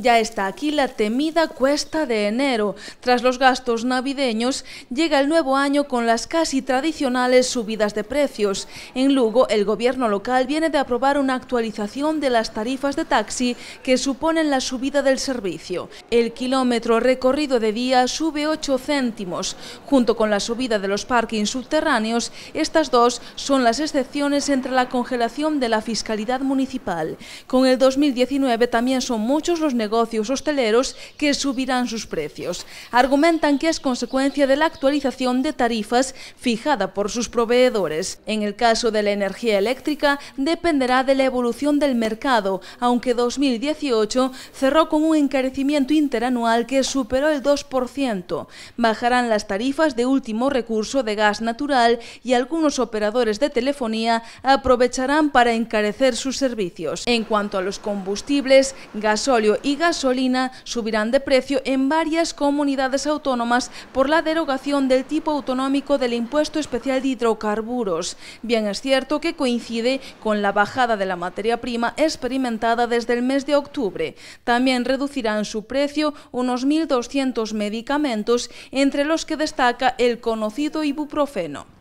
Ya está aquí la temida cuesta de enero. Tras los gastos navideños, llega el nuevo año con las casi tradicionales subidas de precios. En Lugo, el gobierno local viene de aprobar una actualización de las tarifas de taxi que suponen la subida del servicio. El kilómetro recorrido de día sube 8 céntimos. Junto con la subida de los parkings subterráneos, estas dos son las excepciones entre la congelación de la fiscalidad municipal. Con el 2019 también son muchos los negocios negocios hosteleros que subirán sus precios. Argumentan que es consecuencia de la actualización de tarifas fijada por sus proveedores. En el caso de la energía eléctrica, dependerá de la evolución del mercado, aunque 2018 cerró con un encarecimiento interanual que superó el 2%. Bajarán las tarifas de último recurso de gas natural y algunos operadores de telefonía aprovecharán para encarecer sus servicios. En cuanto a los combustibles, gasóleo y gasolina subirán de precio en varias comunidades autónomas por la derogación del tipo autonómico del impuesto especial de hidrocarburos. Bien es cierto que coincide con la bajada de la materia prima experimentada desde el mes de octubre. También reducirán su precio unos 1.200 medicamentos, entre los que destaca el conocido ibuprofeno.